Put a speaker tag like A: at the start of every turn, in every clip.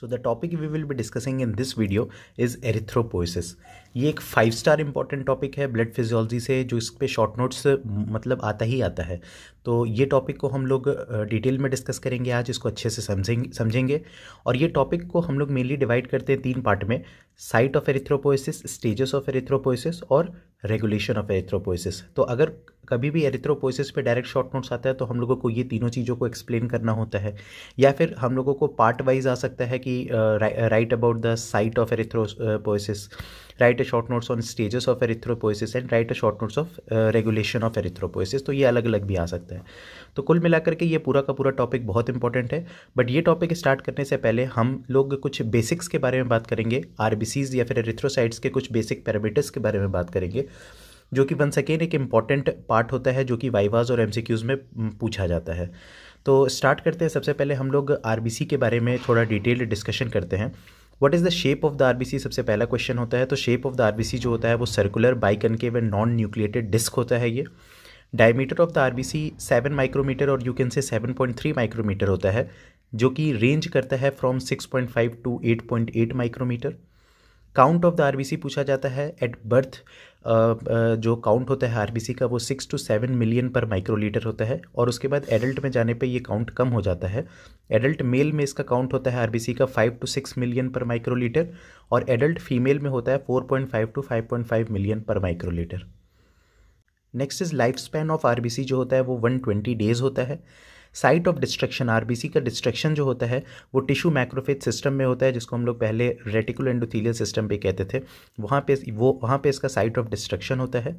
A: so the topic we will be discussing in this video is erythropoiesis ये एक five star important topic है blood physiology से जो इस पे शॉर्ट नोट्स मतलब आता ही आता है तो ये टॉपिक को हम लोग डिटेल में डिस्कस करेंगे आज इसको अच्छे से समझेंगे समझेंगे और ये टॉपिक को हम लोग मेनली डिवाइड करते हैं तीन पार्ट में site of erythropoiesis stages of erythropoiesis और रेगुलेशन ऑफ एरिथ्रोपोइसिस तो अगर कभी भी एरिथ्रोपोइसिस पे डायरेक्ट शॉर्ट नोट्स आता है तो हम लोगों को ये तीनों चीज़ों को एक्सप्लेन करना होता है या फिर हम लोगों को पार्ट वाइज आ सकता है कि write about the site of erythropoiesis write a short notes on stages of erythropoiesis and write a short notes of regulation of erythropoiesis तो ये अलग अलग भी आ सकता है जाता है तो कुल मिलाकर के ये पूरा का पूरा टॉपिक बहुत इंपॉर्टेंट है बट ये टॉपिक स्टार्ट करने से पहले हम लोग कुछ बेसिक्स के बारे में बात करेंगे आर या फिर एरिथ्रोसाइड्स के कुछ बेसिक पैरामीटर्स के बारे में बात करेंगे जो कि वंस अगेन एक इम्पॉर्टेंट पार्ट होता है जो कि वाइवाज और एमसीक्यूज में पूछा जाता है तो स्टार्ट करते हैं सबसे पहले हम लोग आरबीसी के बारे में थोड़ा डिटेल्ड डिस्कशन करते हैं what is the shape of the RBC सबसे पहला क्वेश्चन होता है तो शेप ऑफ द आरबीसी जो होता है वो circular biconcave and non nucleated disc होता है ये diameter of the RBC seven micrometre और you can say three micrometre होता है जो कि रेंज करता है from five to eight point eight micrometre count of the RBC पूछा जाता है एट बर्थ जो काउंट होता है आरबीसी का वो six to seven million per microlitre होता है और उसके बाद एडल्ट में जाने पे ये काउंट कम हो जाता है एडल्ट मेल में इसका काउंट होता है आरबीसी का five to six million per microlitre और एडल्ट फीमेल में होता है four point five to five point five million per microlitre next is life span of R जो होता है वो 120 डेज होता है साइट ऑफ डिस्ट्रक्शन आर का डिस्ट्रक्शन जो होता है वो टिश्यू मैक्रोफेज सिस्टम में होता है जिसको हम लोग पहले रेटिकुल एंडोथीलियल सिस्टम पे कहते थे वहाँ पे वो वहाँ पे इसका साइट ऑफ डिस्ट्रक्शन होता है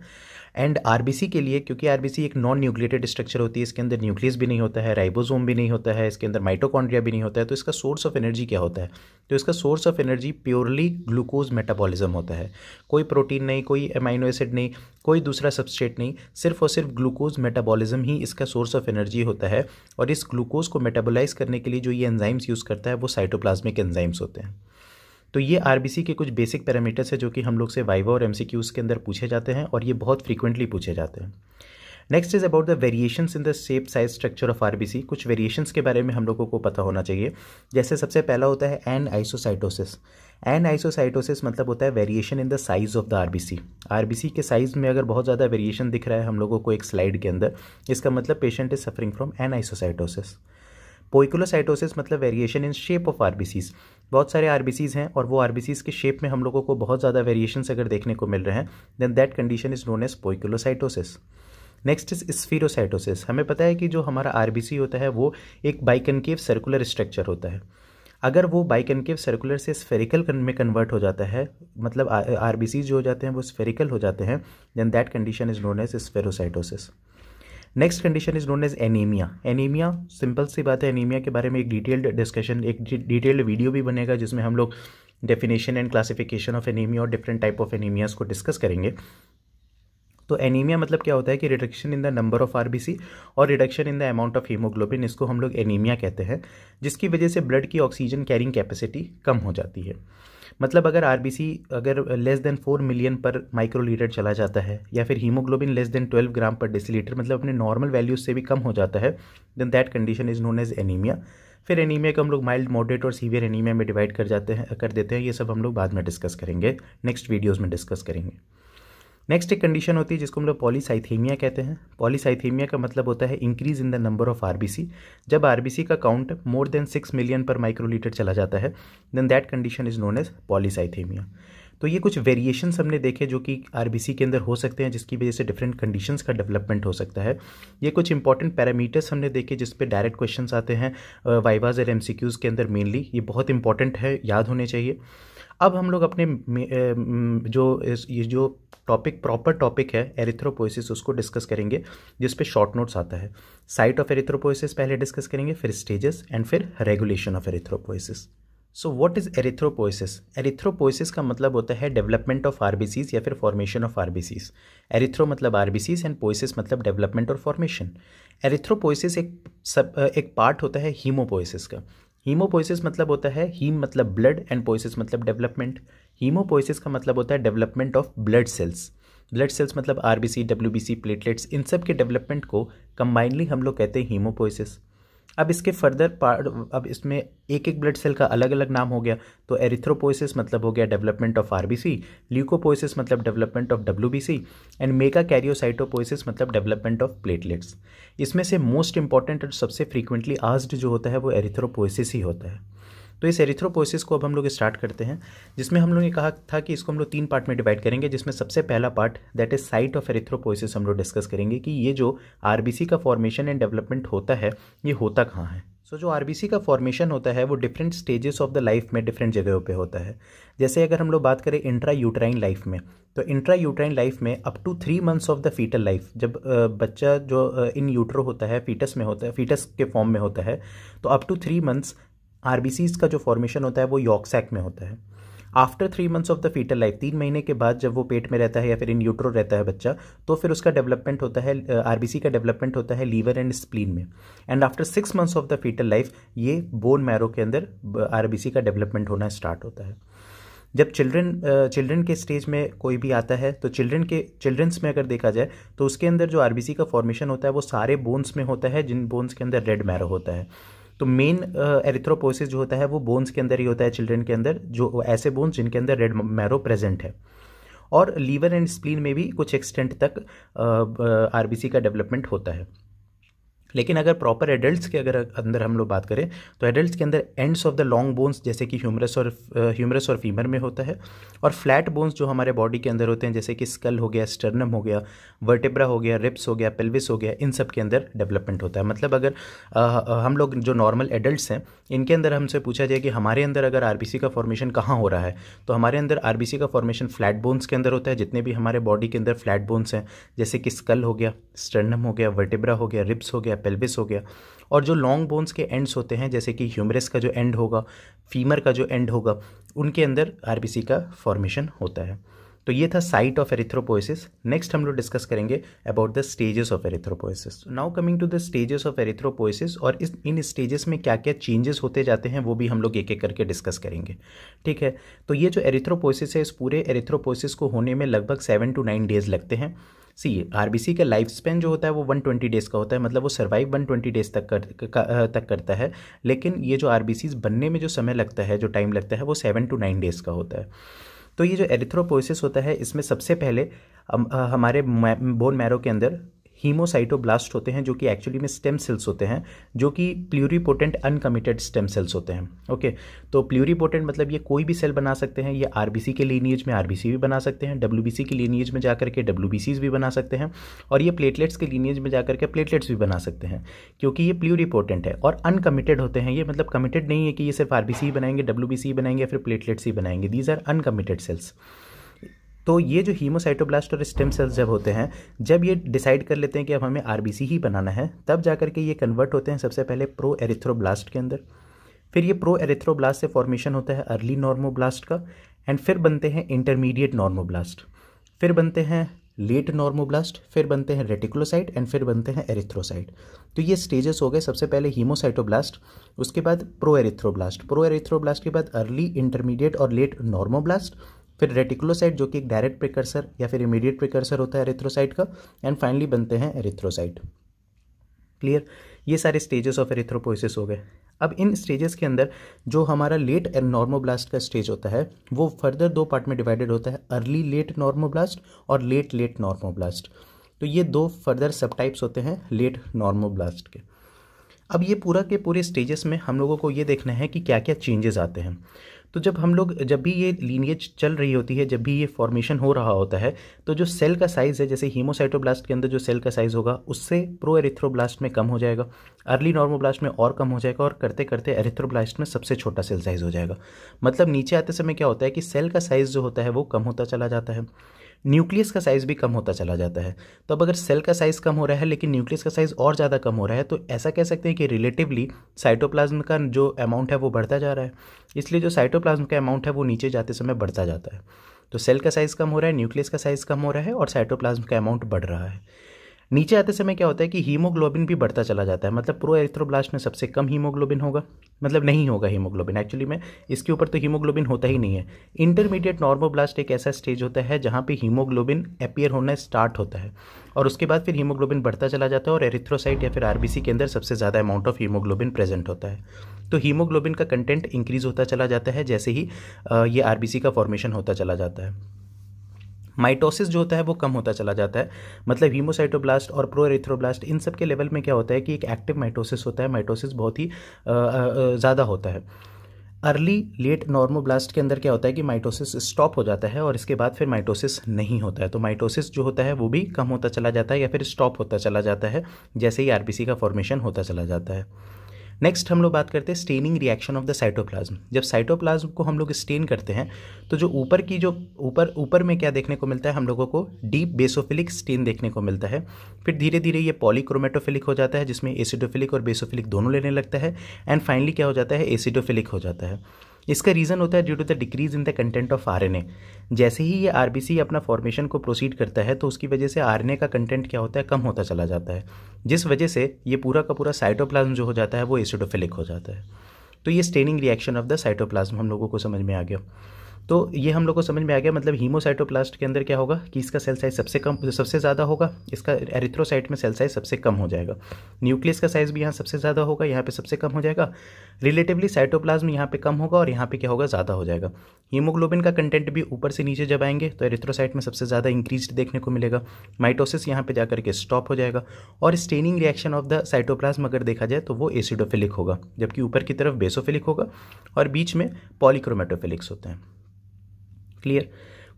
A: एंड आर के लिए क्योंकि आर एक नॉन न्यूक्लिएटेड स्ट्रक्चर होती है इसके अंदर न्यूक्लियस भी नहीं होता है राइबोसोम भी नहीं होता है इसके अंदर माइटोकॉन्ड्रिया भी नहीं होता है तो इसका सोर्स ऑफ एनर्जी क्या होता है तो इसका source of energy purely glucose metabolism होता है कोई प्रोटीन नहीं कोई एमाइनो एसिड नहीं कोई दूसरा सब्सट्रेट नहीं सिर्फ और सिर्फ ग्लूकोज मेटाबॉलिज्म ही इसका सोर्स ऑफ एनर्जी होता है और इस ग्लूकोज को मेटाबोलाइज करने के लिए जो ये एंजाइम्स यूज़ करता है वो साइटोप्लाज्मिक एंजाइम्स होते हैं तो ये आर के कुछ बेसिक पैरामीटर्स है जो कि हम लोग से वाइवा और एम के अंदर पूछे जाते हैं और ये बहुत फ्रीकुंटली पूछे जाते हैं next is about the variations in the shape size structure of RBC कुछ वेरिएशंस के बारे में हम लोगों को पता होना चाहिए जैसे सबसे पहला होता है एन आइसोसाइटोसिस एन आइसोसाइटोसिस मतलब होता है variation in the size of the RBC RBC के साइज में अगर बहुत ज़्यादा वेरिएशन दिख रहा है हम लोगों को एक स्लाइड के अंदर इसका मतलब patient is suffering from anisocytosis poikilocytosis मतलब variation in shape of RBCs बहुत सारे आरबीसीज हैं और वो आरबीसीज के शेप में हम लोगों को बहुत ज़्यादा वेरिएशन अगर देखने को मिल रहे हैं then that condition is known as poikilocytosis next is spherocytosis हमें पता है कि जो हमारा आरबीसी होता है वो एक बाइकनकेव सर्कुलर स्ट्रक्चर होता है अगर वो बाइकनकेव सर्कुलर से स्फेरिकल में कन्वर्ट हो जाता है मतलब आरबीसी जो हो जाते हैं वो स्फेरिकल हो जाते हैं then that condition is known as spherocytosis next condition is known as anaemia anaemia simple सी बात है एनीमिया के बारे में एक डिटेल्ड डिस्कशन एक डिटेल्ड वीडियो भी बनेगा जिसमें हम लोग definition and classification of anaemia और डिफरेंट टाइप ऑफ एनीमियाज को डिस्कस करेंगे तो एनीमिया मतलब क्या होता है कि reduction in the number of R और reduction in the amount of haemoglobin इसको हम लोग एनीमिया कहते हैं जिसकी वजह से ब्लड की ऑक्सीजन कैरिंग कैपेसिटी कम हो जाती है मतलब अगर आर अगर less than four million per microlitre चला जाता है या फिर haemoglobin less than twelve gram per decilitre मतलब अपने नॉर्मल वैल्यूज से भी कम हो जाता है then that condition is known as anaemia फिर एनीमिया को हम लोग माइल्ड मॉडरेट और सीवियर एनीमिया में डिवाइड कर जाते हैं कर देते हैं ये सब हम लोग बाद में डिस्कस करेंगे नेक्स्ट वीडियोज़ में डिस्कस करेंगे नेक्स्ट एक कंडीशन होती है जिसको हम लोग पॉलीसाइथेमिया कहते हैं पॉलीसाइथेमिया का मतलब होता है increase in the number of RBC जब आरबीसी का count more than six million per microlitre चला जाता है then that condition is known as polycythaemia तो ये कुछ वेरिएशन हमने देखे जो कि आरबीसी के अंदर हो सकते हैं जिसकी वजह से डिफरेंट कंडीशंस का डेवलपमेंट हो सकता है ये कुछ इंपॉर्टेंट पैरामीटर्स हमने देखे जिस पे डायरेक्ट क्वेश्चंस आते हैं वाइवाज और एमसीक्यूज़ के अंदर मेनली ये बहुत इंपॉर्टेंट है याद होने चाहिए अब हम लोग अपने जो ये जो टॉपिक प्रॉपर टॉपिक है एरिथ्रोपोइसिस उसको डिस्कस करेंगे जिस पे शॉर्ट नोट्स आता है साइट ऑफ एरिथ्रोपोइसिस पहले डिस्कस करेंगे फिर स्टेजेस एंड फिर regulation of erythropoiesis so what is erythropoiesis erythropoiesis का मतलब होता है डेवलपमेंट ऑफ आरबीसीज या फिर फॉर्मेशन ऑफ आरबीसीज एरिथ्रो मतलब आरबीसीज एंड पोइसिस मतलब डेवलपमेंट और फॉर्मेशन एरिथ्रोपोइसिस एक सब एक पार्ट होता है हीमोपोइसिस का हीमोपोइसिस मतलब होता है हीम मतलब ब्लड एंड पोइसिस मतलब डेवलपमेंट हीमोपोइसिस का मतलब होता है development of blood cells blood cells मतलब R B C W B C platelets इन सब के डेवलपमेंट को कंबाइनली हम लोग कहते हैं हीमोपोइसिस अब इसके फर्दर पार्ट अब इसमें एक एक ब्लड सेल का अलग अलग नाम हो गया तो एरिथ्रोपोइसिस मतलब हो गया डेवलपमेंट ऑफ आरबीसी ल्यूकोपोइसिस मतलब development of WBC and megakaryocytopoiesis मतलब डेवलपमेंट ऑफ प्लेटलेट्स इसमें से मोस्ट इंपॉर्टेंट और सबसे फ्रीक्वेंटली आस्ड जो होता है वो एरिथ्रोपोइसिस ही होता है तो इस एरिथ्रोपोसिस को अब हम लोग स्टार्ट करते हैं जिसमें हम लोग ने कहा था कि इसको हम लोग तीन पार्ट में डिवाइड करेंगे जिसमें सबसे पहला part that is site of erythropoiesis हम लोग डिस्कस करेंगे कि ये जो आर का फॉर्मेशन एंड डेवलपमेंट होता है ये होता कहाँ है सो so, जो आर का फॉर्मेशन होता है वो different stages of the life में डिफरेंट जगहों पे होता है जैसे अगर हम लोग बात करें इंट्रा यूट्राइन लाइफ में तो इंट्रा यूट्राइन लाइफ में up to three months of the fetal life जब बच्चा जो इन यूट्रो होता है फीटस में होता है फीटस के फॉर्म में होता है तो up to three months R का जो फॉर्मेशन होता है वो यॉक्सैक में होता है after three months of the fetal life तीन महीने के बाद जब वो पेट में रहता है या फिर इन यूट्रो रहता है बच्चा तो फिर उसका डेवलपमेंट होता है आरबीसी का डेवलपमेंट होता है लीवर एंड स्प्लीन में and after six months of the fetal life ये बोन मैरो के अंदर आरबीसी का डेवलपमेंट होना स्टार्ट होता है जब चिल्ड्रन चिल्ड्रन के स्टेज में कोई भी आता है तो चिल्ड्रन के चिल्ड्रंस में अगर देखा जाए तो उसके अंदर जो आरबीसी का फॉर्मेशन होता है वो सारे बोन्स में होता है जिन बोन्स के अंदर रेड मैरो होता है तो मेन एरिथ्रोपोसिस uh, जो होता है वो बोन्स के अंदर ही होता है चिल्ड्रन के अंदर जो ऐसे बोन्स जिनके अंदर रेड मैरो प्रेजेंट है और लीवर एंड स्प्लीन में भी कुछ एक्सटेंट तक आरबीसी uh, uh, का डेवलपमेंट होता है लेकिन अगर प्रॉपर एडल्ट्स के अगर अंदर हम लोग बात करें तो एडल्ट्स के अंदर ends of the long bones जैसे कि ह्यूमरस और ह्यूमरस और फीमर में होता है और फ्लैट बोन्स जो हमारे बॉडी के अंदर होते हैं जैसे कि स्कल हो गया स्टर्नम हो गया वर्टेब्रा हो गया रिप्स हो गया पेल्विस हो गया इन सब के अंदर डेवलपमेंट होता है मतलब अगर आ, हम लोग जो नॉर्मल एडल्ट हैं इनके अंदर हमसे पूछा जाए कि हमारे अंदर अगर आर का फॉर्मेशन कहाँ हो रहा है तो हमारे अंदर आर का फॉर्मेशन फ्लैट बोन्स के अंदर होता है जितने भी हमारे बॉडी के अंदर फ्लैट बोन्स हैं जैसे कि स्कल हो गया स्टर्नम हो गया वर्टेब्रा हो गया रिप्स हो गया पेल्विस हो गया और जो लॉन्ग बोन्स के एंड्स होते हैं जैसे कि ह्यूमरस का जो एंड होगा फीमर का जो एंड होगा उनके अंदर आर का फॉर्मेशन होता है तो ये था साइट ऑफ एरिथ्रोपोइसिस नेक्स्ट हम लोग डिस्कस करेंगे about the stages of erythropoiesis now coming to the stages of erythropoiesis और इस इन स्टेजेस में क्या क्या चेंजेस होते जाते हैं वो भी हम लोग एक एक करके डिस्कस करेंगे ठीक है तो ये जो एरिथ्रोपोइसिस है इस पूरे एरिथ्रोपोइसिस को होने में लगभग सेवन टू नाइन डेज लगते हैं सी सी का लाइफ स्पेन जो होता है वो 120 डेज़ का होता है मतलब वो सर्वाइव 120 डेज़ तक कर का, तक करता है लेकिन ये जो आर बनने में जो समय लगता है जो टाइम लगता है वो सेवन टू नाइन डेज़ का होता है तो ये जो एरिथ्रोपोसिस होता है इसमें सबसे पहले हमारे बोन मैरो के अंदर हीमोसाइटोब्लास्ट होते हैं जो कि एक्चुअली में स्टेम सेल्स होते हैं जो कि प्ल्यूरीपोटेंट अनकमिटेड स्टेम सेल्स होते हैं ओके तो प्ल्यूरीपोटेंट मतलब ये कोई भी सेल बना सकते हैं ये आर के लीनियज में आर भी बना सकते हैं डब्ल्यू के लीनियज में जाकर के डब्ल्यू भी बना सकते हैं और ये प्लेटलेट्स के लीनियज में जाकर के प्लेटलेट्स भी बना सकते हैं क्योंकि ये प्ल्यूरीपोटेंट है और अनकमिटेड होते हैं ये मतलब कमिटेड नहीं है कि ये सिर्फ आर ही बनाएंगे डब्ल्यू बनाएंगे या फिर प्लेटलेट्स ही बनाएंगे दीज आर अनकमिटेड सेल्स तो ये जो हीमोसाइटोब्लास्ट और स्टेम सेल्स जब होते हैं जब ये डिसाइड कर लेते हैं कि अब हमें आर ही बनाना है तब जा के ये कन्वर्ट होते हैं सबसे पहले प्रो एरिथ्रोब्लास्ट के अंदर फिर ये प्रो एरिथ्रोब्लास्ट से फॉर्मेशन होता है अर्ली नॉर्मोब्लास्ट का एंड फिर बनते हैं इंटरमीडिएट नॉर्मोब्लास्ट फिर बनते हैं लेट नॉर्मोब्लास्ट फिर बनते हैं रेटिकुलोसाइट एंड फिर बनते हैं एरिथ्रोसाइट तो ये स्टेजेस हो गए सबसे पहले हीमोसाइटोब्लास्ट उसके बाद प्रो एरिथ्रोब्लास्ट प्रो एरिथ्रोब्लास्ट के बाद अर्ली इंटरमीडिएट और लेट नॉर्मोब्लास्ट फिर रेटिकुलोसाइट जो कि एक डायरेक्ट प्रिकर्सर या फिर इमीडिएट प्रिकर्सर होता है एरिथ्रोसाइट का एंड फाइनली बनते हैं एरिथ्रोसाइट क्लियर ये सारे स्टेजेस ऑफ एरिथ्रोपोइसिस हो गए अब इन स्टेजेस के अंदर जो हमारा लेट एंड नॉर्मोब्लास्ट का स्टेज होता है वो फर्दर दो पार्ट में डिवाइडेड होता है अर्ली लेट नॉर्मोब्लास्ट और लेट लेट नॉर्मोब्लास्ट तो ये दो फर्दर सब टाइप्स होते हैं लेट नॉर्मोब्लास्ट के अब ये पूरा के पूरे स्टेजेस में हम लोगों को ये देखना है कि क्या क्या चेंजेस आते हैं तो जब हम लोग जब भी ये लीनियज चल रही होती है जब भी ये फॉर्मेशन हो रहा होता है तो जो सेल का साइज़ है जैसे हीमोसाइटोब्लास्ट के अंदर जो सेल का साइज़ होगा उससे प्रो एरिथ्रोब्लास्ट में कम हो जाएगा अर्ली नॉर्मोब्लास्ट में और कम हो जाएगा और करते करते एरिथ्रोब्लास्ट में सबसे छोटा सेल साइज़ हो जाएगा मतलब नीचे आते समय क्या होता है कि सेल का साइज़ जो होता है वो कम होता चला जाता है न्यूक्लियस का साइज़ भी कम होता चला जाता है तो अब अगर सेल का साइज़ कम हो रहा है लेकिन न्यूक्लियस का साइज़ और ज़्यादा कम हो रहा है तो ऐसा कह सकते हैं कि रिलेटिवली साइटोप्लाज्म का जो अमाउंट है वो बढ़ता जा रहा है इसलिए जो साइटोप्लाज्म का अमाउंट है वो नीचे जाते समय बढ़ता जाता है तो सेल का साइज़ कम हो रहा है न्यूक्लियस का साइज़ कम हो रहा है और साइटोप्लाज्म का अमाउंट बढ़ रहा है नीचे आते समय क्या होता है कि हीमोग्लोबिन भी बढ़ता चला जाता है मतलब प्रो एरिथ्रोब्लास्ट में सबसे कम हीमोग्लोबिन होगा मतलब नहीं होगा हीमोग्लोबिन एक्चुअली में इसके ऊपर तो हीमोग्लोबिन होता ही नहीं है इंटरमीडिएट नॉर्मोब्लास्ट एक ऐसा स्टेज होता है जहाँ पे हीमोग्लोबिन अपियर होना स्टार्ट होता है और उसके बाद फिर हीमोग्लोबिन बढ़ता चला जाता है और एरिथ्रोसाइट या फिर आरबीसी के अंदर सबसे ज़्यादा अमाउंट ऑफ हीमोग्लोबिन प्रेजेंट होता है तो हीमोग्लोबिन का कंटेंट इंक्रीज़ होता चला जाता है जैसे ही ये आरबीसी का फॉर्मेशन होता चला जाता है माइटोसिस जो होता है वो कम होता चला जाता है मतलब हीमोसाइटोब्लास्ट और प्रोरेथ्रोब्लास्ट इन सब के लेवल में क्या होता है कि एक एक्टिव माइटोसिस होता है माइटोसिस बहुत ही ज़्यादा होता है अर्ली लेट नॉर्मोब्लास्ट के अंदर क्या होता है कि माइटोसिस स्टॉप हो जाता है और इसके बाद फिर माइटोसिस नहीं होता है तो माइटोसिस जो होता है वो भी कम होता चला जाता है या फिर स्टॉप होता चला जाता है जैसे ही आरबीसी का फॉर्मेशन होता चला जाता है नेक्स्ट हम लोग बात करते हैं staining reaction of the cytoplasm जब साइटोप्लाज्म को हम लोग स्टेन करते हैं तो जो ऊपर की जो ऊपर ऊपर में क्या देखने को मिलता है हम लोगों को डीप बेसोफिलिक स्टेन देखने को मिलता है फिर धीरे धीरे ये पॉलीक्रोमेटोफिलिक हो जाता है जिसमें एसिडोफिलिक और बेसोफिलिक दोनों लेने लगता है एंड फाइनली क्या हो जाता है एसिडोफिलिक हो जाता है इसका रीज़न होता है due to the decrease in the content of R जैसे ही ये आर अपना फॉर्मेशन को प्रोसीड करता है तो उसकी वजह से आर का कंटेंट क्या होता है कम होता चला जाता है जिस वजह से ये पूरा का पूरा साइटोप्लाज्म जो हो जाता है वो एसिडोफिलिक हो जाता है तो ये staining reaction of the cytoplasm हम लोगों को समझ में आ गया तो ये हम लोग को समझ में आ गया मतलब हीमोसाइटोप्लास्ट के अंदर क्या होगा कि इसका सेल साइज सबसे कम सबसे ज़्यादा होगा इसका एरिथ्रोसाइट में सेल साइज सबसे कम हो जाएगा न्यूक्लियस का साइज भी यहाँ सबसे ज़्यादा होगा यहाँ पे सबसे कम हो जाएगा रिलेटिवली साइटोप्लाज्म यहाँ पे कम होगा और यहाँ पे क्या होगा ज़्यादा हो जाएगा हीमोग्लोबिन का कंटेंट भी ऊपर से नीचे जब आएंगे तो एरिथ्रोसाइट में सबसे ज़्यादा इंक्रीज देखने को मिलेगा माइटोसिस यहाँ पर जाकर के स्टॉप हो जाएगा और staining reaction of the cytoplasm अगर देखा जाए तो वो एसिडोफिलिक होगा जबकि ऊपर की तरफ बेसोफिलिक होगा और बीच में पॉलीक्रोमेटोफिलिक्स होते हैं क्लियर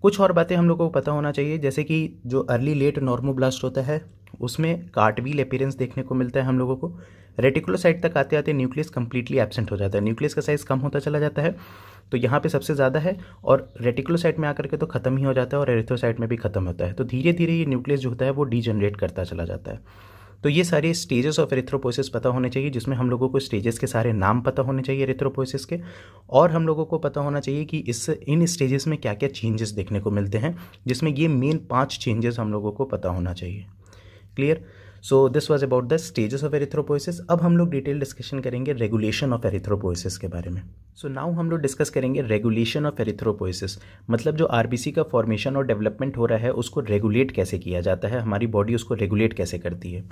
A: कुछ और बातें हम लोगों को पता होना चाहिए जैसे कि जो अर्ली लेट नॉर्मोब्लास्ट होता है उसमें कार्टवील अपीयरेंस देखने को मिलता है हम लोगों को रेटिकुलोसाइट तक आते आते न्यूक्लियस कंप्लीटली एबसेंट हो जाता है न्यूक्लियस का साइज़ कम होता चला जाता है तो यहाँ पे सबसे ज़्यादा है और रेटिकुलोसाइट में आकर के तो खत्म ही हो जाता है और एरिथ्रोसाइट में भी खत्म होता है तो धीरे धीरे ये न्यूक्लियस जो होता है वो डीजनरेट करता चला जाता है तो ये सारे स्टेजेस ऑफ एरिथ्रोपोसिस पता होने चाहिए जिसमें हम लोगों को स्टेजेस के सारे नाम पता होने चाहिए एरिथ्रोपोसिस के और हम लोगों को पता होना चाहिए कि इस इन स्टेजेस में क्या क्या चेंजेस देखने को मिलते हैं जिसमें ये मेन पाँच चेंजेस हम लोगों को पता होना चाहिए clear so this was about the stages of erythropoiesis अब हम लोग डिटेल डिस्कशन करेंगे रेगुलेशन ऑफ एरिथ्रोपोइसिस के बारे में सो so, नाउ हम लोग डिस्कस करेंगे रेगुलेशन ऑफ एरिथ्रोपोइसिस मतलब जो सी का फॉर्मेशन और डेवलपमेंट हो रहा है उसको रेगुलेट कैसे किया जाता है हमारी बॉडी उसको रेगुलेट कैसे करती है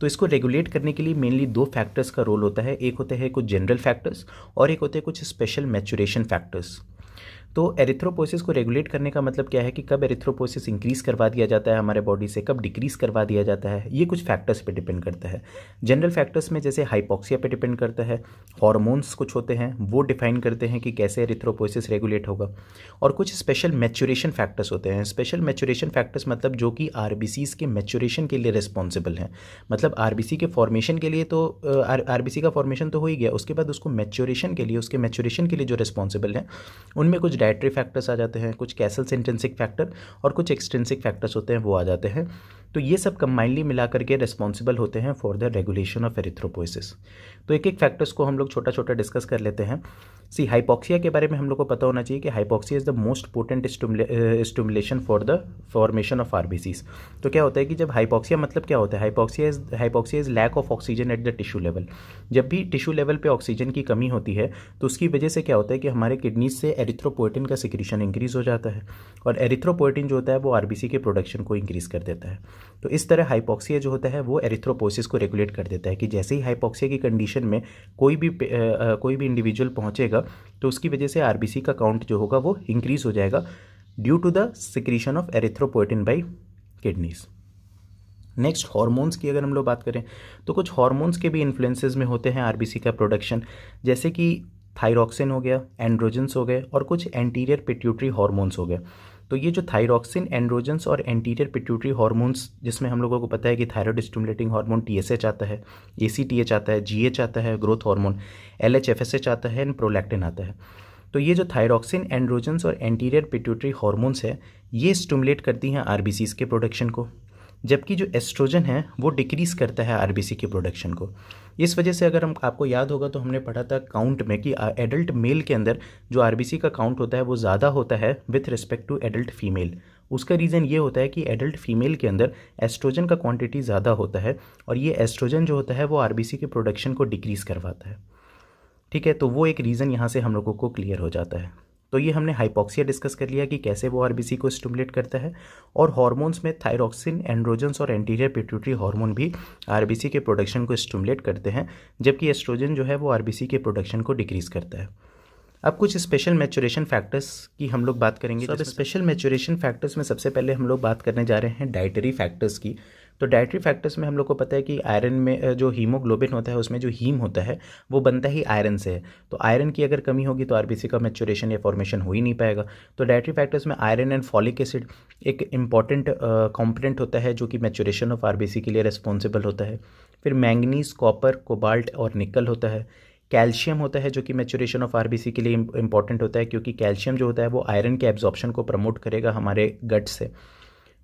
A: तो इसको रेगुलेट करने के लिए मेनली दो फैक्टर्स का रोल होता है एक होते हैं कुछ जनरल फैक्टर्स और एक होते हैं कुछ स्पेशल मैचुरेशन फैक्टर्स तो एरिथ्रोपोसिस को रेगुलेट करने का मतलब क्या है कि कब एरिथ्रोपोसिस इंक्रीज़ करवा दिया जाता है हमारे बॉडी से कब डिक्रीज़ करवा दिया जाता है ये कुछ फैक्टर्स पे डिपेंड करता है जनरल फैक्टर्स में जैसे हाइपोक्सिया पे डिपेंड करता है हॉर्मोन्स कुछ होते हैं वो डिफाइन करते हैं कि कैसे एरिथ्रोपोसिस रेगुलेट होगा और कुछ स्पेशल मैचुरेशन फैक्टर्स होते हैं स्पेशल मैचुरेशन फैक्टर्स मतलब जो कि आर के मैचुरेशन के लिए रिस्पॉन्सिबल हैं मतलब आर के फॉर्मेशन के लिए तो आर का फॉर्मेशन तो हो ही गया उसके बाद उसको मैचुरेशन के लिए उसके मैचुरेशन के लिए जो रिस्पॉन्सिबल हैं उनमें कुछ डायट्री फैक्टर्स आ जाते हैं कुछ कैसल्स इंटेंसिक फैक्टर और कुछ एक्सटेंसिक फैक्टर्स होते हैं वो आ जाते हैं तो ये सब कंबाइनली मिला करके रिस्पॉन्सिबल होते हैं for the regulation of erythropoiesis तो एक एक फैक्टर्स को हम लोग छोटा छोटा डिस्कस कर लेते हैं सी हाइपोक्सिया के बारे में हम लोग को पता होना चाहिए कि hypoxia is the most important stimulation for the formation of RBCs तो क्या होता है कि जब हाइपोक्सिया मतलब क्या होता है hypoxia is hypoxia is lack of oxygen at the tissue level जब भी टिश्यू लेवल पे ऑक्सीजन की कमी होती है तो उसकी वजह से क्या होता है कि हमारे किडनीज से एरिथ्रोपोइटिन का सिक्रीशन इंक्रीज़ हो जाता है और एरिथ्रोपोइटिन जो होता है वो आरबीसी के प्रोडक्शन को इंक्रीज़ कर देता है तो इस तरह हाइपोक्सिया जो होता है वो एरिथ्रोपोसिस को रेगुलेट कर देता है कि जैसे ही हाइपोक्सिया की कंडीशन में कोई भी आ, कोई भी इंडिविजुअल पहुँचेगा तो उसकी वजह से आरबीसी का काउंट जो होगा वो इंक्रीज़ हो जाएगा due to the secretion of erythropoietin by kidneys next hormones की अगर हम लोग बात करें तो कुछ हार्मोन्स के भी इन्फ्लुएंसेज में होते हैं आरबीसी का प्रोडक्शन जैसे कि थायरॉक्सिन हो गया एंड्रोजन्स हो गए और कुछ एंटीरियर पिट्यूटरी हार्मोन्स हो गए तो ये जो थायरॉक्सिन एंड्रोजन्स और एंटीरियर पिट्यूटरी हार्मोन्स जिसमें हम लोगों को पता है कि थायराइड स्टिमुलेटिंग हार्मोन टीएसएच आता है एसीटीएच आता है जीएच आता है ग्रोथ हार्मोन एलएचएफएसएच आता है एंड प्रोलैक्टिन आता है तो ये जो थायरॉक्सिन एंड्रोजन्स और एंटीरियर पिट्यूटरी हार्मोन्स है ये स्टिमुलेट करती हैं आरबीसीज के प्रोडक्शन को जबकि जो एस्ट्रोजन है वो डिक्रीज़ करता है आर की प्रोडक्शन को इस वजह से अगर हम आपको याद होगा तो हमने पढ़ा था काउंट में कि एडल्ट मेल के अंदर जो आर का काउंट होता है वो ज़्यादा होता है with respect to adult female उसका रीज़न ये होता है कि एडल्ट फीमेल के अंदर एस्ट्रोजन का क्वांटिटी ज़्यादा होता है और ये एस्ट्रोजन जो होता है वो आर के प्रोडक्शन को डिक्रीज़ करवाता है ठीक है तो वो एक रीज़न यहाँ से हम लोगों को क्लियर हो जाता है तो ये हमने हाइपोक्सिया डिस्कस कर लिया कि कैसे वो आरबीसी को स्टिमुलेट करता है और हॉर्मोन्स में थायरोक्सिन एंड्रोजन्स और एंटीरियर पिट्यूटरी हार्मोन भी आरबीसी के प्रोडक्शन को स्टिमुलेट करते हैं जबकि एस्ट्रोजन जो है वो आरबीसी के प्रोडक्शन को डिक्रीज़ करता है अब कुछ स्पेशल मेचोरेशन फैक्टर्स की हम लोग बात करेंगे तो स्पेशल मेचोरेशन फैक्टर्स में सबसे पहले हम लोग बात करने जा रहे हैं डाइटरी फैक्टर्स की तो डायट्री फैक्टर्स में हम लोग को पता है कि आयरन में जो हीमोग्लोबिन होता है उसमें जो हीम होता है वो बनता ही आयरन से है तो आयरन की अगर कमी होगी तो आरबीसी का मेचोरेशन या फॉर्मेशन हो ही नहीं पाएगा तो डायट्री फैक्टर्स में आयरन एंड फॉलिक एसिड एक इंपॉर्टेंट कॉम्पोनेंट होता है जो कि मेचोरेशन ऑफ आर के लिए रिस्पॉन्सिबल होता है फिर मैंगनीज कॉपर कोबाल्ट और निकल होता है कैल्शियम होता है जो कि मेचोरेशन ऑफ आरबीसी के लिए इंपॉर्टेंट होता है क्योंकि कैल्शियम जो होता है वो आयरन के एब्जॉर्प्शन को प्रमोट करेगा हमारे गट से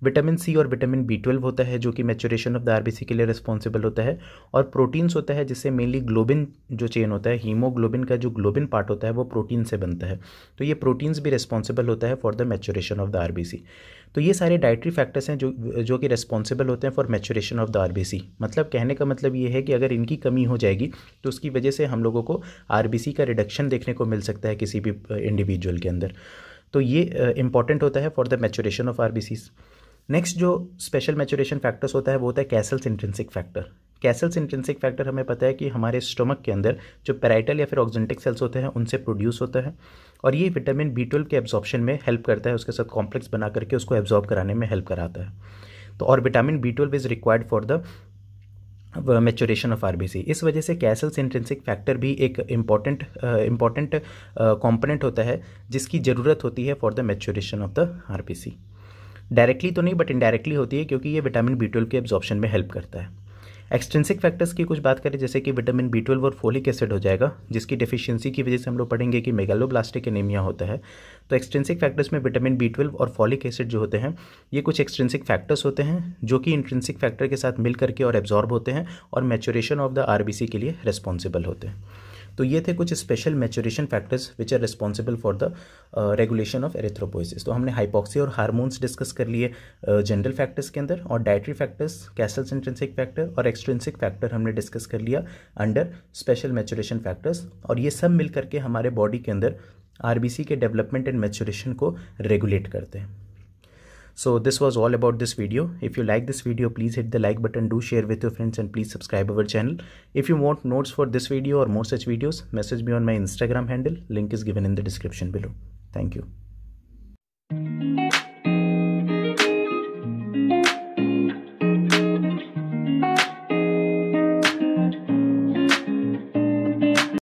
A: विटामिन सी और विटामिन बी ट्वेल्व होता है जो कि मैचुरेशन ऑफ द आरबीसी के लिए रिस्पॉन्सिबल होता है और प्रोटीन्स होता है जिससे मेनली ग्लोबिन जो चेन होता है हीमोग्लोबिन का जो ग्लोबिन पार्ट होता है वो प्रोटीन से बनता है तो ये प्रोटीन्स भी रिस्पॉन्सिबल होता है for the maturation of the RBC तो ये सारे डायट्री फैक्टर्स हैं जो जो कि रिस्पॉन्सिबल होते हैं for maturation of the RBC मतलब कहने का मतलब ये है कि अगर इनकी कमी हो जाएगी तो उसकी वजह से हम लोगों को आरबीसी का रिडक्शन देखने को मिल सकता है किसी भी इंडिविजुअल के अंदर तो ये इंपॉर्टेंट होता है for the maturation of RBCs next जो स्पेशल मैचुरेशन फैक्टर्स होता है वो होता है Castle's intrinsic factor Castle's intrinsic factor हमें पता है कि हमारे स्टोमक के अंदर जो पैराइटल या फिर ऑक्जेंटिक सेल्स होते हैं उनसे प्रोड्यूस होता है और ये विटामिन बी ट्वेल्व के एब्जॉर्प्शन में हेल्प करता है उसके साथ कॉम्प्लेक्स बना करके उसको एब्जॉर्ब कराने में हेल्प कराता है तो और vitamin B twelve is required for the maturation of C इस वजह से कैसल्स इंट्रेंसिक फैक्टर भी एक इम्पॉर्टेंट इम्पॉर्टेंट कॉम्पोनेंट होता है जिसकी ज़रूरत होती है for the maturation of the C directly तो नहीं बट इनडायरेक्टली होती है क्योंकि ये विटामिन बी ट्वेल्व के एब्जॉर्प्शन में हेल्प करता है एक्सटेंसिक फैक्टर्स की कुछ बात करें जैसे कि विटामिन बी ट्वेल्व और फोलिक एसिड हो जाएगा जिसकी डिफिशियंसी की वजह से हम लोग पढ़ेंगे कि मेगालोब्लास्टिक एनीमिया होता है तो एक्सटेंसिक फैक्टर्स में विटामिन बी ट्वेल्व और फॉलिक एसिड जो होते हैं ये कुछ एक्सटेंसिक फैक्टर्स होते हैं जो कि इंट्रेंसिक फैक्टर के साथ मिल करके और एब्जॉर्ब होते हैं और मेचोरेशन ऑफ द आर के लिए रेस्पॉन्सिबल होते हैं तो ये थे कुछ special maturation factors which are responsible for the regulation of erythropoiesis तो हमने हाइपोक्सी और हार्मोन्स डिस्कस कर लिए जनरल uh, फैक्टर्स के अंदर और dietary factors Castle's intrinsic factor और एक्सट्रेंसिक फैक्टर हमने डिस्कस कर लिया अंडर स्पेशल मेचोरेशन फैक्टर्स और ये सब मिल करके हमारे बॉडी के अंदर आर के डेवलपमेंट एंड मेचोरेशन को रेगुलेट करते हैं so this was all about this video if you like this video please hit the like button do share with your friends and please subscribe our channel if you want notes for this video or more such videos message me on my instagram handle link is given in the description below thank you